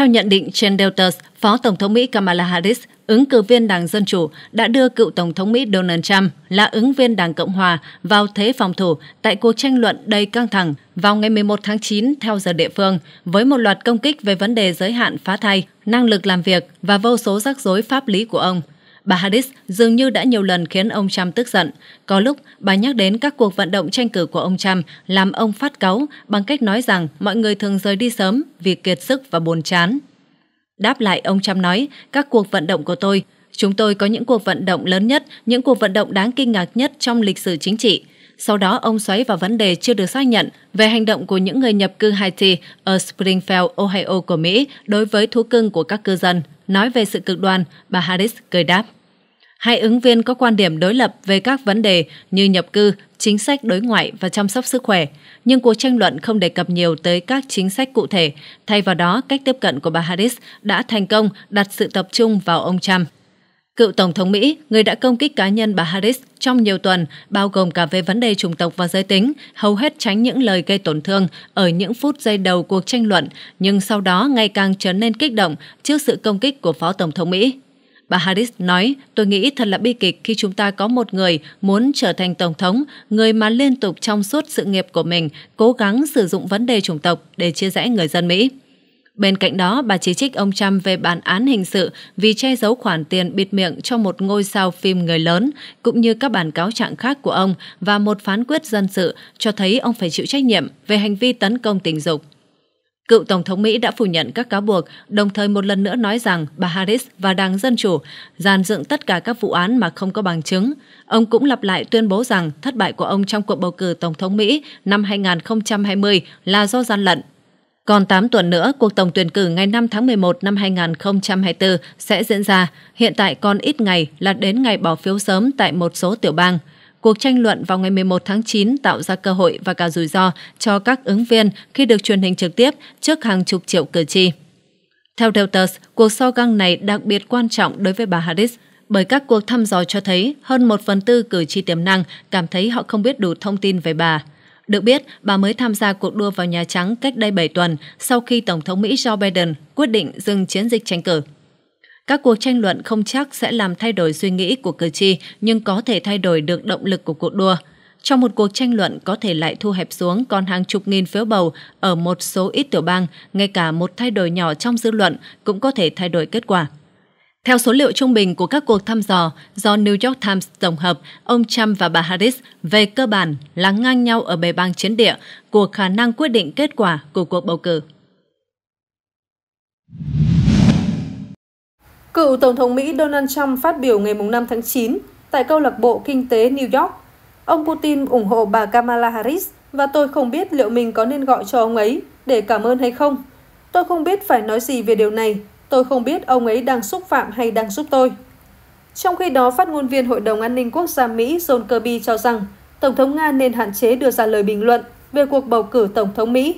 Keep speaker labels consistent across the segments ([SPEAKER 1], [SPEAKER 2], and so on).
[SPEAKER 1] Theo nhận định trên Reuters, Phó Tổng thống Mỹ Kamala Harris, ứng cử viên Đảng Dân Chủ, đã đưa cựu Tổng thống Mỹ Donald Trump là ứng viên Đảng Cộng Hòa vào thế phòng thủ tại cuộc tranh luận đầy căng thẳng vào ngày 11 tháng 9 theo giờ địa phương với một loạt công kích về vấn đề giới hạn phá thai, năng lực làm việc và vô số rắc rối pháp lý của ông – Bà Harris dường như đã nhiều lần khiến ông Trump tức giận. Có lúc, bà nhắc đến các cuộc vận động tranh cử của ông Trump làm ông phát cáu bằng cách nói rằng mọi người thường rời đi sớm vì kiệt sức và buồn chán. Đáp lại, ông Trump nói, các cuộc vận động của tôi Chúng tôi có những cuộc vận động lớn nhất, những cuộc vận động đáng kinh ngạc nhất trong lịch sử chính trị. Sau đó, ông xoáy vào vấn đề chưa được xác nhận về hành động của những người nhập cư Haiti ở Springfield, Ohio của Mỹ đối với thú cưng của các cư dân. Nói về sự cực đoan, bà Harris cười đáp. Hai ứng viên có quan điểm đối lập về các vấn đề như nhập cư, chính sách đối ngoại và chăm sóc sức khỏe, nhưng cuộc tranh luận không đề cập nhiều tới các chính sách cụ thể. Thay vào đó, cách tiếp cận của bà Harris đã thành công đặt sự tập trung vào ông Trump. Cựu Tổng thống Mỹ, người đã công kích cá nhân bà Harris trong nhiều tuần, bao gồm cả về vấn đề chủng tộc và giới tính, hầu hết tránh những lời gây tổn thương ở những phút giây đầu cuộc tranh luận, nhưng sau đó ngày càng trở nên kích động trước sự công kích của Phó Tổng thống Mỹ. Bà Harris nói, tôi nghĩ thật là bi kịch khi chúng ta có một người muốn trở thành Tổng thống, người mà liên tục trong suốt sự nghiệp của mình cố gắng sử dụng vấn đề chủng tộc để chia rẽ người dân Mỹ. Bên cạnh đó, bà chỉ trích ông Trump về bản án hình sự vì che giấu khoản tiền bịt miệng cho một ngôi sao phim người lớn, cũng như các bản cáo trạng khác của ông và một phán quyết dân sự cho thấy ông phải chịu trách nhiệm về hành vi tấn công tình dục. Cựu Tổng thống Mỹ đã phủ nhận các cáo buộc, đồng thời một lần nữa nói rằng bà Harris và Đảng Dân Chủ giàn dựng tất cả các vụ án mà không có bằng chứng. Ông cũng lặp lại tuyên bố rằng thất bại của ông trong cuộc bầu cử Tổng thống Mỹ năm 2020 là do gian lận, còn 8 tuần nữa, cuộc tổng tuyển cử ngày 5 tháng 11 năm 2024 sẽ diễn ra. Hiện tại còn ít ngày là đến ngày bỏ phiếu sớm tại một số tiểu bang. Cuộc tranh luận vào ngày 11 tháng 9 tạo ra cơ hội và cả rủi ro cho các ứng viên khi được truyền hình trực tiếp trước hàng chục triệu cử tri. Theo Reuters, cuộc so găng này đặc biệt quan trọng đối với bà Harris bởi các cuộc thăm dò cho thấy hơn một phần tư cử tri tiềm năng cảm thấy họ không biết đủ thông tin về bà. Được biết, bà mới tham gia cuộc đua vào Nhà Trắng cách đây 7 tuần sau khi Tổng thống Mỹ Joe Biden quyết định dừng chiến dịch tranh cử. Các cuộc tranh luận không chắc sẽ làm thay đổi suy nghĩ của cử tri nhưng có thể thay đổi được động lực của cuộc đua. Trong một cuộc tranh luận có thể lại thu hẹp xuống còn hàng chục nghìn phiếu bầu ở một số ít tiểu bang, ngay cả một thay đổi nhỏ trong dư luận cũng có thể thay đổi kết quả. Theo số liệu trung bình của các cuộc thăm dò do New York Times tổng hợp, ông Trump và bà Harris về cơ bản là ngang nhau ở bề bang chiến địa của khả năng quyết định kết quả của cuộc bầu cử.
[SPEAKER 2] Cựu Tổng thống Mỹ Donald Trump phát biểu ngày 5 tháng 9 tại câu lạc bộ kinh tế New York. Ông Putin ủng hộ bà Kamala Harris và tôi không biết liệu mình có nên gọi cho ông ấy để cảm ơn hay không. Tôi không biết phải nói gì về điều này, Tôi không biết ông ấy đang xúc phạm hay đang giúp tôi. Trong khi đó, phát ngôn viên Hội đồng An ninh Quốc gia Mỹ John Kirby cho rằng Tổng thống Nga nên hạn chế đưa ra lời bình luận về cuộc bầu cử Tổng thống Mỹ.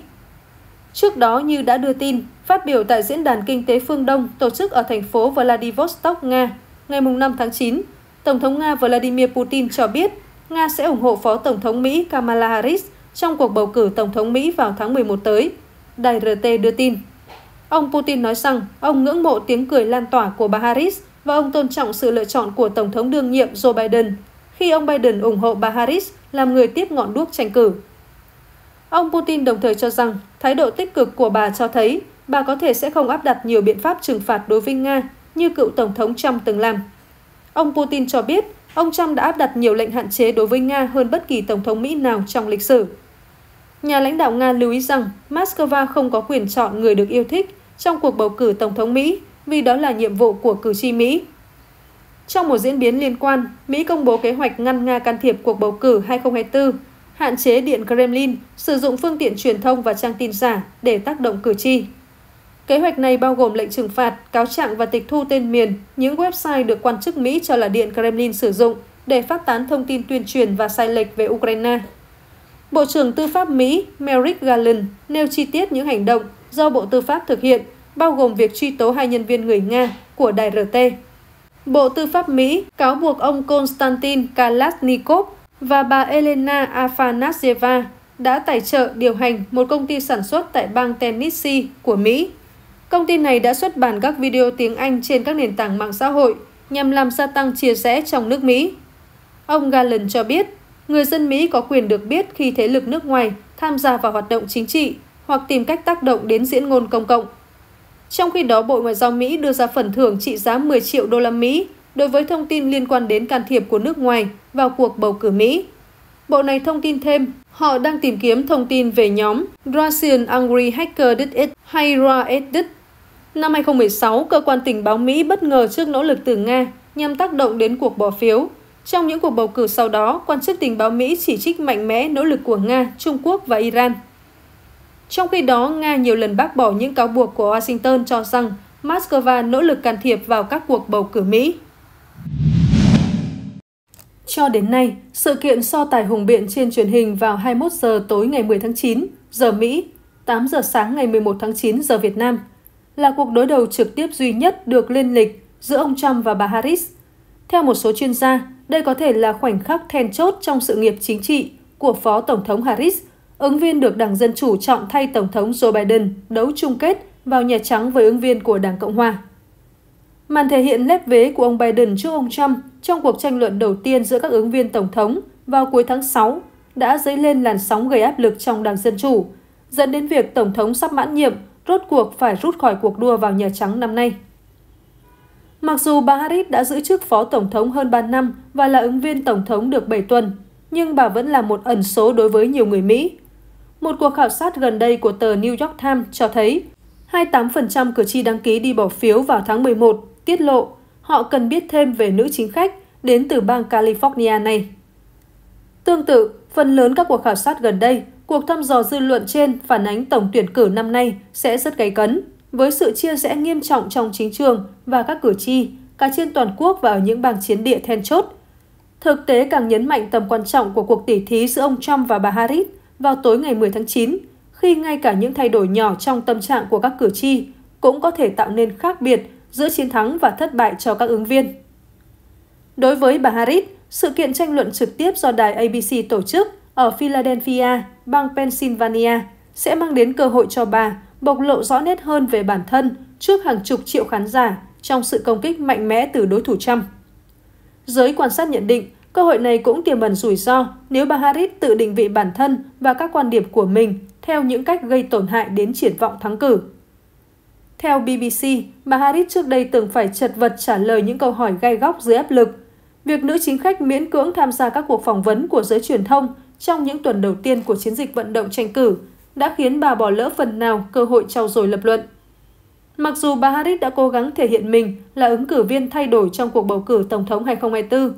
[SPEAKER 2] Trước đó, như đã đưa tin, phát biểu tại Diễn đàn Kinh tế Phương Đông tổ chức ở thành phố Vladivostok, Nga, ngày 5 tháng 9, Tổng thống Nga Vladimir Putin cho biết Nga sẽ ủng hộ Phó Tổng thống Mỹ Kamala Harris trong cuộc bầu cử Tổng thống Mỹ vào tháng 11 tới. Đài RT đưa tin. Ông Putin nói rằng ông ngưỡng mộ tiếng cười lan tỏa của bà Harris và ông tôn trọng sự lựa chọn của Tổng thống đương nhiệm Joe Biden khi ông Biden ủng hộ bà Harris làm người tiếp ngọn đuốc tranh cử. Ông Putin đồng thời cho rằng thái độ tích cực của bà cho thấy bà có thể sẽ không áp đặt nhiều biện pháp trừng phạt đối với Nga như cựu Tổng thống Trump từng làm. Ông Putin cho biết ông Trump đã áp đặt nhiều lệnh hạn chế đối với Nga hơn bất kỳ Tổng thống Mỹ nào trong lịch sử. Nhà lãnh đạo Nga lưu ý rằng Moscow không có quyền chọn người được yêu thích trong cuộc bầu cử Tổng thống Mỹ vì đó là nhiệm vụ của cử tri Mỹ. Trong một diễn biến liên quan, Mỹ công bố kế hoạch ngăn Nga can thiệp cuộc bầu cử 2024, hạn chế Điện Kremlin sử dụng phương tiện truyền thông và trang tin giả để tác động cử tri. Kế hoạch này bao gồm lệnh trừng phạt, cáo trạng và tịch thu tên miền, những website được quan chức Mỹ cho là Điện Kremlin sử dụng để phát tán thông tin tuyên truyền và sai lệch về Ukraine. Bộ trưởng Tư pháp Mỹ Merrick Garland nêu chi tiết những hành động do Bộ Tư pháp thực hiện bao gồm việc truy tố hai nhân viên người Nga của đài RT. Bộ Tư pháp Mỹ cáo buộc ông Konstantin Kalashnikov và bà Elena Afanasyeva đã tài trợ điều hành một công ty sản xuất tại bang Tennessee của Mỹ. Công ty này đã xuất bản các video tiếng Anh trên các nền tảng mạng xã hội nhằm làm gia tăng chia rẽ trong nước Mỹ. Ông Garland cho biết, người dân Mỹ có quyền được biết khi thế lực nước ngoài tham gia vào hoạt động chính trị hoặc tìm cách tác động đến diễn ngôn công cộng trong khi đó, Bộ Ngoại giao Mỹ đưa ra phần thưởng trị giá 10 triệu đô la Mỹ đối với thông tin liên quan đến can thiệp của nước ngoài vào cuộc bầu cử Mỹ. Bộ này thông tin thêm, họ đang tìm kiếm thông tin về nhóm Russian Angry Hacker Did It hay Raedit. Năm 2016, cơ quan tình báo Mỹ bất ngờ trước nỗ lực từ Nga nhằm tác động đến cuộc bỏ phiếu. Trong những cuộc bầu cử sau đó, quan chức tình báo Mỹ chỉ trích mạnh mẽ nỗ lực của Nga, Trung Quốc và Iran. Trong khi đó, Nga nhiều lần bác bỏ những cáo buộc của Washington cho rằng Moscow nỗ lực can thiệp vào các cuộc bầu cử Mỹ. Cho đến nay, sự kiện so tài hùng biện trên truyền hình vào 21 giờ tối ngày 10 tháng 9, giờ Mỹ, 8 giờ sáng ngày 11 tháng 9 giờ Việt Nam, là cuộc đối đầu trực tiếp duy nhất được liên lịch giữa ông Trump và bà Harris. Theo một số chuyên gia, đây có thể là khoảnh khắc then chốt trong sự nghiệp chính trị của Phó Tổng thống Harris – Ứng viên được Đảng Dân Chủ chọn thay Tổng thống Joe Biden đấu chung kết vào Nhà Trắng với ứng viên của Đảng Cộng Hòa. Màn thể hiện lép vế của ông Biden trước ông Trump trong cuộc tranh luận đầu tiên giữa các ứng viên Tổng thống vào cuối tháng 6 đã dấy lên làn sóng gây áp lực trong Đảng Dân Chủ, dẫn đến việc Tổng thống sắp mãn nhiệm rốt cuộc phải rút khỏi cuộc đua vào Nhà Trắng năm nay. Mặc dù bà Harris đã giữ chức phó tổng thống hơn 3 năm và là ứng viên tổng thống được 7 tuần, nhưng bà vẫn là một ẩn số đối với nhiều người Mỹ. Một cuộc khảo sát gần đây của tờ New York Times cho thấy 28% cử tri đăng ký đi bỏ phiếu vào tháng 11 tiết lộ họ cần biết thêm về nữ chính khách đến từ bang California này. Tương tự, phần lớn các cuộc khảo sát gần đây, cuộc thăm dò dư luận trên phản ánh tổng tuyển cử năm nay sẽ rất gay cấn, với sự chia rẽ nghiêm trọng trong chính trường và các cử tri, cả trên toàn quốc và ở những bang chiến địa then chốt. Thực tế càng nhấn mạnh tầm quan trọng của cuộc tỉ thí giữa ông Trump và bà Harris – vào tối ngày 10 tháng 9, khi ngay cả những thay đổi nhỏ trong tâm trạng của các cử tri cũng có thể tạo nên khác biệt giữa chiến thắng và thất bại cho các ứng viên. Đối với bà Harris, sự kiện tranh luận trực tiếp do đài ABC tổ chức ở Philadelphia, bang Pennsylvania sẽ mang đến cơ hội cho bà bộc lộ rõ nét hơn về bản thân trước hàng chục triệu khán giả trong sự công kích mạnh mẽ từ đối thủ Trump. Giới quan sát nhận định, Cơ hội này cũng tiềm ẩn rủi ro nếu bà Harris tự định vị bản thân và các quan điểm của mình theo những cách gây tổn hại đến triển vọng thắng cử. Theo BBC, bà Harris trước đây từng phải chật vật trả lời những câu hỏi gai góc dưới áp lực. Việc nữ chính khách miễn cưỡng tham gia các cuộc phỏng vấn của giới truyền thông trong những tuần đầu tiên của chiến dịch vận động tranh cử đã khiến bà bỏ lỡ phần nào cơ hội trao dồi lập luận. Mặc dù bà Harris đã cố gắng thể hiện mình là ứng cử viên thay đổi trong cuộc bầu cử Tổng thống 2024,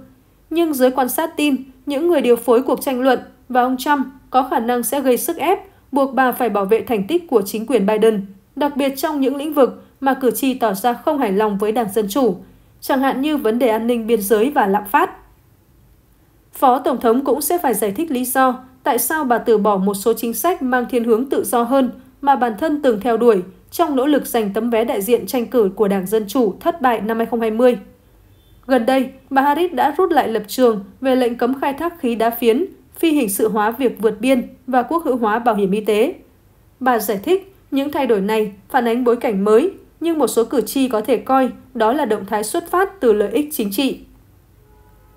[SPEAKER 2] nhưng dưới quan sát tin, những người điều phối cuộc tranh luận và ông Trump có khả năng sẽ gây sức ép buộc bà phải bảo vệ thành tích của chính quyền Biden, đặc biệt trong những lĩnh vực mà cử tri tỏ ra không hài lòng với Đảng Dân Chủ, chẳng hạn như vấn đề an ninh biên giới và lạm phát. Phó Tổng thống cũng sẽ phải giải thích lý do tại sao bà từ bỏ một số chính sách mang thiên hướng tự do hơn mà bản thân từng theo đuổi trong nỗ lực giành tấm vé đại diện tranh cử của Đảng Dân Chủ thất bại năm 2020. Gần đây, bà Harris đã rút lại lập trường về lệnh cấm khai thác khí đá phiến, phi hình sự hóa việc vượt biên và quốc hữu hóa bảo hiểm y tế. Bà giải thích những thay đổi này phản ánh bối cảnh mới, nhưng một số cử tri có thể coi đó là động thái xuất phát từ lợi ích chính trị.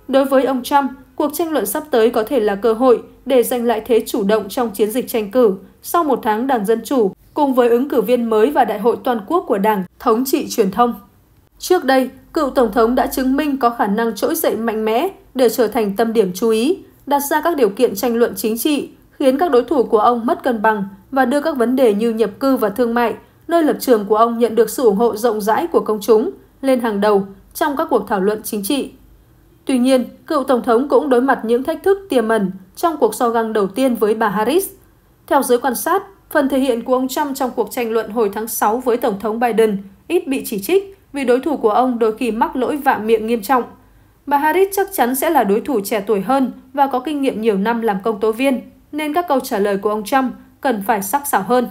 [SPEAKER 2] Đối với ông Trump, cuộc tranh luận sắp tới có thể là cơ hội để giành lại thế chủ động trong chiến dịch tranh cử sau một tháng Đảng Dân Chủ cùng với ứng cử viên mới và Đại hội Toàn quốc của Đảng thống trị truyền thông. Trước đây, cựu Tổng thống đã chứng minh có khả năng trỗi dậy mạnh mẽ để trở thành tâm điểm chú ý, đặt ra các điều kiện tranh luận chính trị, khiến các đối thủ của ông mất cân bằng và đưa các vấn đề như nhập cư và thương mại, nơi lập trường của ông nhận được sự ủng hộ rộng rãi của công chúng, lên hàng đầu trong các cuộc thảo luận chính trị. Tuy nhiên, cựu Tổng thống cũng đối mặt những thách thức tiềm ẩn trong cuộc so găng đầu tiên với bà Harris. Theo giới quan sát, phần thể hiện của ông Trump trong cuộc tranh luận hồi tháng 6 với Tổng thống Biden ít bị chỉ trích vì đối thủ của ông đôi khi mắc lỗi vạm miệng nghiêm trọng. Bà Harris chắc chắn sẽ là đối thủ trẻ tuổi hơn và có kinh nghiệm nhiều năm làm công tố viên, nên các câu trả lời của ông Trump cần phải sắc sảo hơn.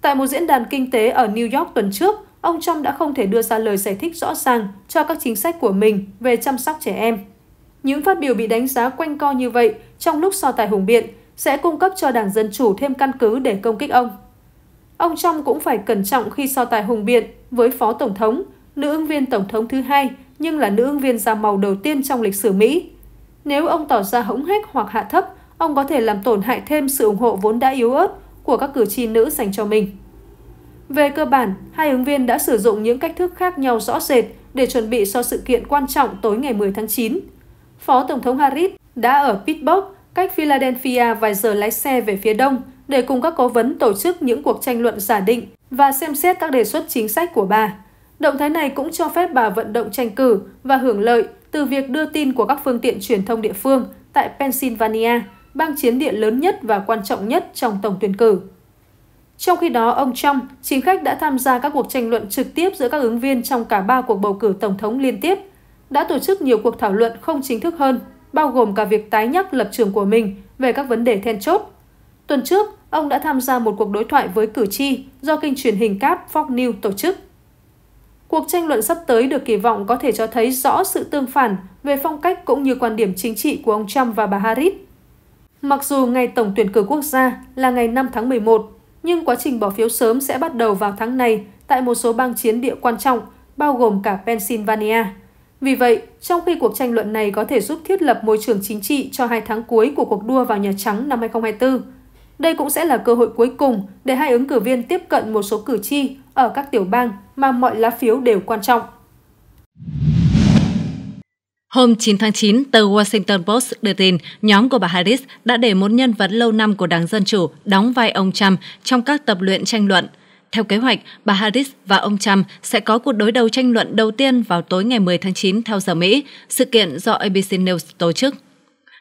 [SPEAKER 2] Tại một diễn đàn kinh tế ở New York tuần trước, ông Trump đã không thể đưa ra lời giải thích rõ ràng cho các chính sách của mình về chăm sóc trẻ em. Những phát biểu bị đánh giá quanh co như vậy trong lúc so tài hùng biện sẽ cung cấp cho Đảng Dân Chủ thêm căn cứ để công kích ông. Ông Trump cũng phải cẩn trọng khi so tài hùng biện với phó tổng thống, nữ ứng viên tổng thống thứ hai nhưng là nữ ứng viên da màu đầu tiên trong lịch sử Mỹ. Nếu ông tỏ ra hỗn hách hoặc hạ thấp, ông có thể làm tổn hại thêm sự ủng hộ vốn đã yếu ớt của các cử tri nữ dành cho mình. Về cơ bản, hai ứng viên đã sử dụng những cách thức khác nhau rõ rệt để chuẩn bị cho sự kiện quan trọng tối ngày 10 tháng 9. Phó Tổng thống Harris đã ở Pittsburgh, cách Philadelphia vài giờ lái xe về phía đông để cùng các cố vấn tổ chức những cuộc tranh luận giả định và xem xét các đề xuất chính sách của bà. Động thái này cũng cho phép bà vận động tranh cử và hưởng lợi từ việc đưa tin của các phương tiện truyền thông địa phương tại Pennsylvania, bang chiến địa lớn nhất và quan trọng nhất trong tổng tuyển cử. Trong khi đó, ông Trump, chính khách đã tham gia các cuộc tranh luận trực tiếp giữa các ứng viên trong cả ba cuộc bầu cử tổng thống liên tiếp, đã tổ chức nhiều cuộc thảo luận không chính thức hơn, bao gồm cả việc tái nhắc lập trường của mình về các vấn đề then chốt. Tuần trước, ông đã tham gia một cuộc đối thoại với cử tri do kênh truyền hình cáp Fox News tổ chức. Cuộc tranh luận sắp tới được kỳ vọng có thể cho thấy rõ sự tương phản về phong cách cũng như quan điểm chính trị của ông Trump và bà Harris. Mặc dù ngày tổng tuyển cử quốc gia là ngày 5 tháng 11, nhưng quá trình bỏ phiếu sớm sẽ bắt đầu vào tháng này tại một số bang chiến địa quan trọng, bao gồm cả Pennsylvania. Vì vậy, trong khi cuộc tranh luận này có thể giúp thiết lập môi trường chính trị cho hai tháng cuối của cuộc đua vào Nhà Trắng năm 2024, đây cũng sẽ là cơ hội cuối cùng để hai ứng cử viên tiếp cận một số cử tri ở các tiểu bang mà mọi lá phiếu đều quan trọng.
[SPEAKER 1] Hôm 9 tháng 9, tờ Washington Post đưa tin nhóm của bà Harris đã để một nhân vật lâu năm của Đảng Dân Chủ đóng vai ông Trump trong các tập luyện tranh luận. Theo kế hoạch, bà Harris và ông Trump sẽ có cuộc đối đầu tranh luận đầu tiên vào tối ngày 10 tháng 9 theo giờ Mỹ, sự kiện do ABC News tổ chức.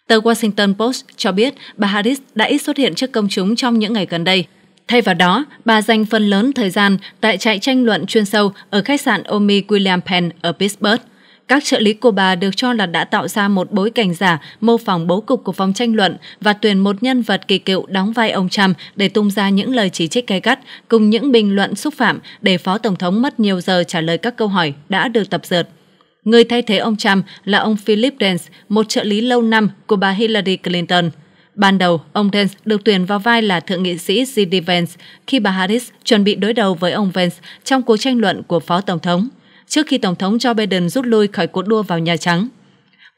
[SPEAKER 1] Tờ Washington Post cho biết bà Harris đã ít xuất hiện trước công chúng trong những ngày gần đây. Thay vào đó, bà dành phần lớn thời gian tại trại tranh luận chuyên sâu ở khách sạn Omi William Penn ở Pittsburgh. Các trợ lý của bà được cho là đã tạo ra một bối cảnh giả mô phỏng bố cục của vòng tranh luận và tuyển một nhân vật kỳ cựu đóng vai ông Trump để tung ra những lời chỉ trích gay gắt cùng những bình luận xúc phạm để Phó Tổng thống mất nhiều giờ trả lời các câu hỏi đã được tập dượt. Người thay thế ông Trump là ông Philip Dance, một trợ lý lâu năm của bà Hillary Clinton. Ban đầu, ông Dance được tuyển vào vai là thượng nghị sĩ J.D. Vance khi bà Harris chuẩn bị đối đầu với ông Vance trong cuộc tranh luận của Phó Tổng thống, trước khi Tổng thống Joe Biden rút lui khỏi cuộc đua vào Nhà Trắng.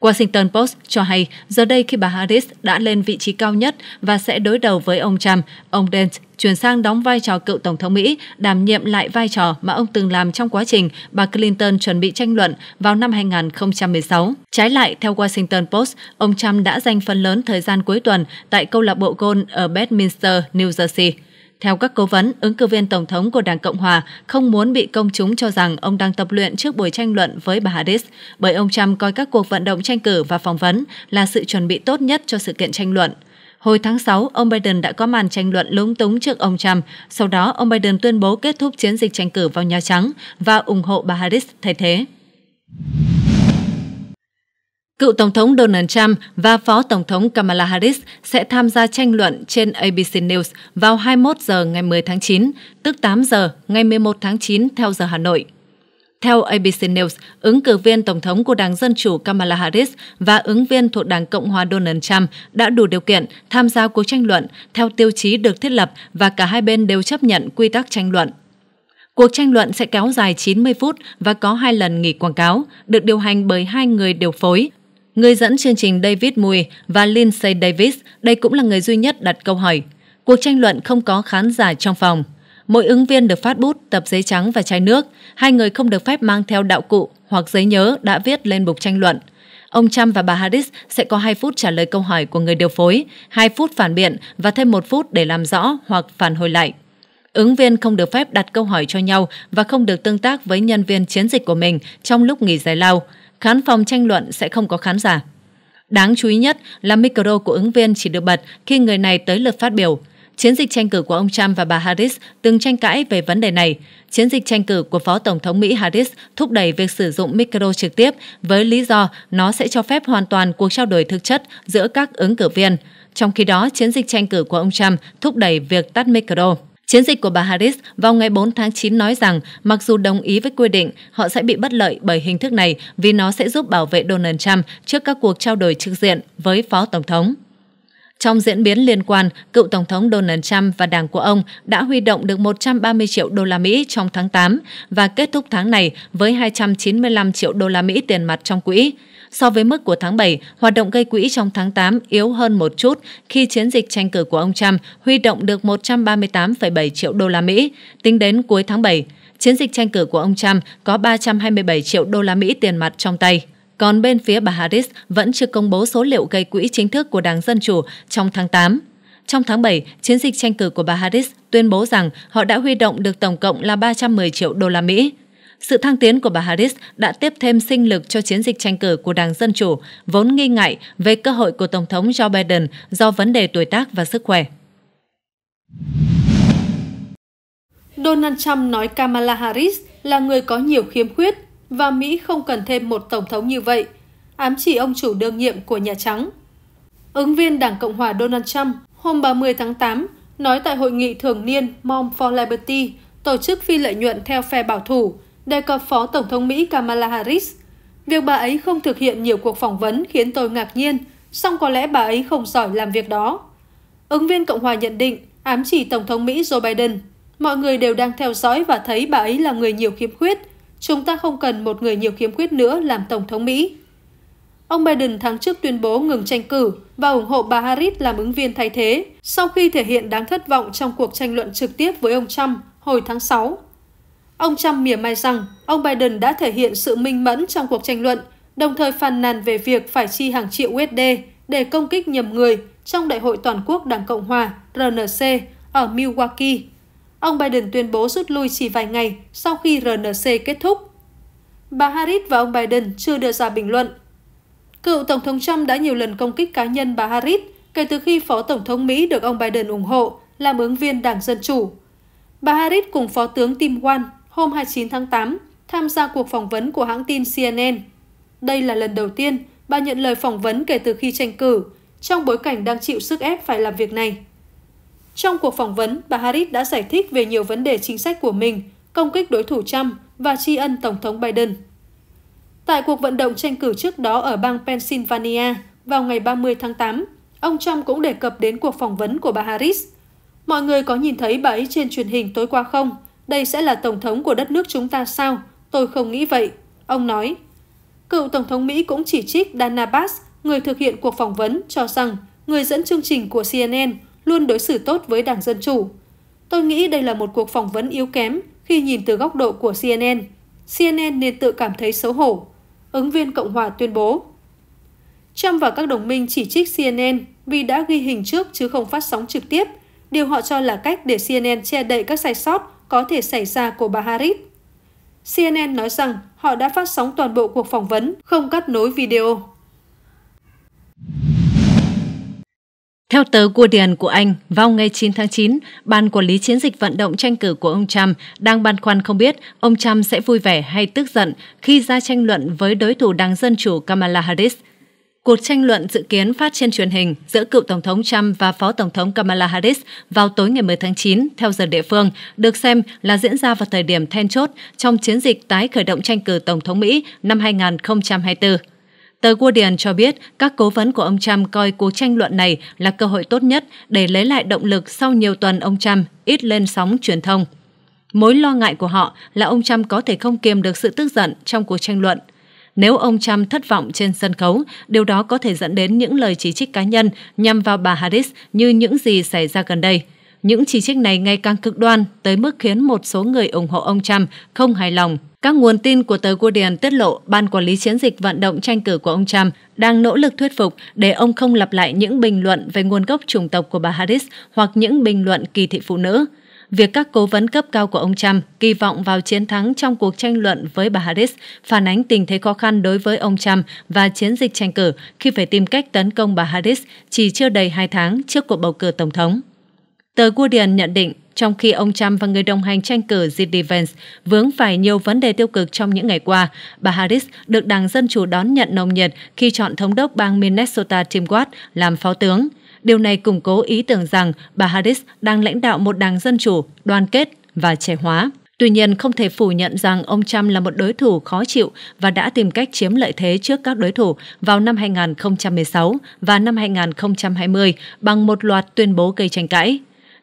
[SPEAKER 1] Washington Post cho hay giờ đây khi bà Harris đã lên vị trí cao nhất và sẽ đối đầu với ông Trump, ông Dent chuyển sang đóng vai trò cựu Tổng thống Mỹ, đảm nhiệm lại vai trò mà ông từng làm trong quá trình bà Clinton chuẩn bị tranh luận vào năm 2016. Trái lại, theo Washington Post, ông Trump đã dành phần lớn thời gian cuối tuần tại câu lạc bộ golf ở Bedminster, New Jersey. Theo các cố vấn, ứng cử viên Tổng thống của Đảng Cộng Hòa không muốn bị công chúng cho rằng ông đang tập luyện trước buổi tranh luận với bà Harris, bởi ông Trump coi các cuộc vận động tranh cử và phỏng vấn là sự chuẩn bị tốt nhất cho sự kiện tranh luận. Hồi tháng 6, ông Biden đã có màn tranh luận lúng túng trước ông Trump. Sau đó, ông Biden tuyên bố kết thúc chiến dịch tranh cử vào Nhà Trắng và ủng hộ bà Harris thay thế. Cựu Tổng thống Donald Trump và Phó Tổng thống Kamala Harris sẽ tham gia tranh luận trên ABC News vào 21 giờ ngày 10 tháng 9, tức 8 giờ ngày 11 tháng 9 theo giờ Hà Nội. Theo ABC News, ứng cử viên Tổng thống của Đảng Dân Chủ Kamala Harris và ứng viên thuộc Đảng Cộng hòa Donald Trump đã đủ điều kiện tham gia cuộc tranh luận theo tiêu chí được thiết lập và cả hai bên đều chấp nhận quy tắc tranh luận. Cuộc tranh luận sẽ kéo dài 90 phút và có hai lần nghỉ quảng cáo, được điều hành bởi hai người điều phối Người dẫn chương trình David Mui và Lindsay Davis, đây cũng là người duy nhất đặt câu hỏi. Cuộc tranh luận không có khán giả trong phòng. Mỗi ứng viên được phát bút, tập giấy trắng và chai nước. Hai người không được phép mang theo đạo cụ hoặc giấy nhớ đã viết lên bục tranh luận. Ông Trump và bà Harris sẽ có 2 phút trả lời câu hỏi của người điều phối, 2 phút phản biện và thêm 1 phút để làm rõ hoặc phản hồi lại. Ứng viên không được phép đặt câu hỏi cho nhau và không được tương tác với nhân viên chiến dịch của mình trong lúc nghỉ giải lao khán phòng tranh luận sẽ không có khán giả. Đáng chú ý nhất là micro của ứng viên chỉ được bật khi người này tới lượt phát biểu. Chiến dịch tranh cử của ông Trump và bà Harris từng tranh cãi về vấn đề này. Chiến dịch tranh cử của Phó Tổng thống Mỹ Harris thúc đẩy việc sử dụng micro trực tiếp với lý do nó sẽ cho phép hoàn toàn cuộc trao đổi thực chất giữa các ứng cử viên. Trong khi đó, chiến dịch tranh cử của ông Trump thúc đẩy việc tắt micro. Chiến dịch của bà Harris vào ngày 4 tháng 9 nói rằng mặc dù đồng ý với quy định, họ sẽ bị bất lợi bởi hình thức này vì nó sẽ giúp bảo vệ Donald Trump trước các cuộc trao đổi trực diện với Phó Tổng thống. Trong diễn biến liên quan, cựu Tổng thống Donald Trump và đảng của ông đã huy động được 130 triệu đô la Mỹ trong tháng 8 và kết thúc tháng này với 295 triệu đô la Mỹ tiền mặt trong quỹ. So với mức của tháng 7, hoạt động gây quỹ trong tháng 8 yếu hơn một chút khi chiến dịch tranh cử của ông Trump huy động được 138,7 triệu đô la Mỹ tính đến cuối tháng 7. Chiến dịch tranh cử của ông Trump có 327 triệu đô la Mỹ tiền mặt trong tay. Còn bên phía bà Harris vẫn chưa công bố số liệu gây quỹ chính thức của Đảng Dân Chủ trong tháng 8. Trong tháng 7, chiến dịch tranh cử của bà Harris tuyên bố rằng họ đã huy động được tổng cộng là 310 triệu đô la Mỹ. Sự thăng tiến của bà Harris đã tiếp thêm sinh lực cho chiến dịch tranh cử của Đảng Dân Chủ, vốn nghi ngại về cơ hội của Tổng thống Joe Biden do vấn đề tuổi tác và sức khỏe.
[SPEAKER 2] Donald Trump nói Kamala Harris là người có nhiều khiếm khuyết và Mỹ không cần thêm một tổng thống như vậy, ám chỉ ông chủ đương nhiệm của Nhà Trắng. Ứng viên Đảng Cộng hòa Donald Trump hôm 30 tháng 8 nói tại hội nghị thường niên Mom for Liberty tổ chức phi lợi nhuận theo phe bảo thủ đề cập Phó Tổng thống Mỹ Kamala Harris. Việc bà ấy không thực hiện nhiều cuộc phỏng vấn khiến tôi ngạc nhiên, song có lẽ bà ấy không giỏi làm việc đó. Ứng viên Cộng hòa nhận định, ám chỉ Tổng thống Mỹ Joe Biden, mọi người đều đang theo dõi và thấy bà ấy là người nhiều khiếm khuyết. Chúng ta không cần một người nhiều khiếm khuyết nữa làm Tổng thống Mỹ. Ông Biden tháng trước tuyên bố ngừng tranh cử và ủng hộ bà Harris làm ứng viên thay thế, sau khi thể hiện đáng thất vọng trong cuộc tranh luận trực tiếp với ông Trump hồi tháng 6. Ông Trump mỉa mai rằng ông Biden đã thể hiện sự minh mẫn trong cuộc tranh luận, đồng thời phàn nàn về việc phải chi hàng triệu USD để công kích nhầm người trong Đại hội Toàn quốc Đảng Cộng Hòa RNC ở Milwaukee. Ông Biden tuyên bố rút lui chỉ vài ngày sau khi RNC kết thúc. Bà Harris và ông Biden chưa đưa ra bình luận. Cựu Tổng thống Trump đã nhiều lần công kích cá nhân bà Harris kể từ khi Phó Tổng thống Mỹ được ông Biden ủng hộ làm ứng viên Đảng Dân Chủ. Bà Harris cùng Phó tướng Tim Wan hôm 29 tháng 8 tham gia cuộc phỏng vấn của hãng tin CNN. Đây là lần đầu tiên bà nhận lời phỏng vấn kể từ khi tranh cử, trong bối cảnh đang chịu sức ép phải làm việc này. Trong cuộc phỏng vấn, bà Harris đã giải thích về nhiều vấn đề chính sách của mình, công kích đối thủ Trump và tri ân Tổng thống Biden. Tại cuộc vận động tranh cử trước đó ở bang Pennsylvania vào ngày 30 tháng 8, ông Trump cũng đề cập đến cuộc phỏng vấn của bà Harris. Mọi người có nhìn thấy bà ấy trên truyền hình tối qua không? Đây sẽ là Tổng thống của đất nước chúng ta sao? Tôi không nghĩ vậy. Ông nói. Cựu Tổng thống Mỹ cũng chỉ trích Dana Bass, người thực hiện cuộc phỏng vấn, cho rằng người dẫn chương trình của CNN luôn đối xử tốt với Đảng Dân Chủ. Tôi nghĩ đây là một cuộc phỏng vấn yếu kém khi nhìn từ góc độ của CNN. CNN nên tự cảm thấy xấu hổ. Ứng viên Cộng hòa tuyên bố. Trump và các đồng minh chỉ trích CNN vì đã ghi hình trước chứ không phát sóng trực tiếp, điều họ cho là cách để CNN che đậy các sai sót có thể xảy ra của bà Harris. CNN nói rằng họ đã phát sóng toàn bộ cuộc phỏng vấn, không cắt nối video.
[SPEAKER 1] Theo tờ Guardian của Anh, vào ngày 9 tháng 9, Ban Quản lý Chiến dịch vận động tranh cử của ông Trump đang băn khoăn không biết ông Trump sẽ vui vẻ hay tức giận khi ra tranh luận với đối thủ đảng Dân Chủ Kamala Harris Cuộc tranh luận dự kiến phát trên truyền hình giữa cựu Tổng thống Trump và Phó Tổng thống Kamala Harris vào tối ngày 10 tháng 9 theo giờ địa phương được xem là diễn ra vào thời điểm then chốt trong chiến dịch tái khởi động tranh cử Tổng thống Mỹ năm 2024. Tờ Guardian cho biết các cố vấn của ông Trump coi cuộc tranh luận này là cơ hội tốt nhất để lấy lại động lực sau nhiều tuần ông Trump ít lên sóng truyền thông. Mối lo ngại của họ là ông Trump có thể không kiềm được sự tức giận trong cuộc tranh luận – nếu ông Trump thất vọng trên sân khấu, điều đó có thể dẫn đến những lời chỉ trích cá nhân nhằm vào bà Harris như những gì xảy ra gần đây. Những chỉ trích này ngày càng cực đoan tới mức khiến một số người ủng hộ ông Trump không hài lòng. Các nguồn tin của tờ Guardian tiết lộ Ban Quản lý Chiến dịch vận động tranh cử của ông Trump đang nỗ lực thuyết phục để ông không lặp lại những bình luận về nguồn gốc chủng tộc của bà Harris hoặc những bình luận kỳ thị phụ nữ việc các cố vấn cấp cao của ông Trump kỳ vọng vào chiến thắng trong cuộc tranh luận với bà Harris phản ánh tình thế khó khăn đối với ông Trump và chiến dịch tranh cử khi phải tìm cách tấn công bà Harris chỉ chưa đầy 2 tháng trước cuộc bầu cử tổng thống. Tờ Guardian nhận định, trong khi ông Trump và người đồng hành tranh cử JD Vance vướng phải nhiều vấn đề tiêu cực trong những ngày qua, bà Harris được Đảng Dân Chủ đón nhận nồng nhiệt khi chọn thống đốc bang Minnesota Tim Watt làm phó tướng – Điều này củng cố ý tưởng rằng bà Harris đang lãnh đạo một đảng dân chủ, đoàn kết và trẻ hóa. Tuy nhiên, không thể phủ nhận rằng ông Trump là một đối thủ khó chịu và đã tìm cách chiếm lợi thế trước các đối thủ vào năm 2016 và năm 2020 bằng một loạt tuyên bố gây tranh cãi.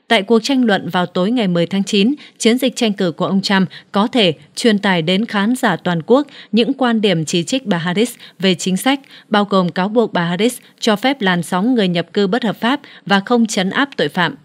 [SPEAKER 1] Tại cuộc tranh luận vào tối ngày 10 tháng 9, chiến dịch tranh cử của ông Trump có thể truyền tải đến khán giả toàn quốc những quan điểm chỉ trích bà Harris về chính sách, bao gồm cáo buộc bà Harris cho phép làn sóng người nhập cư bất hợp pháp và không chấn áp tội phạm.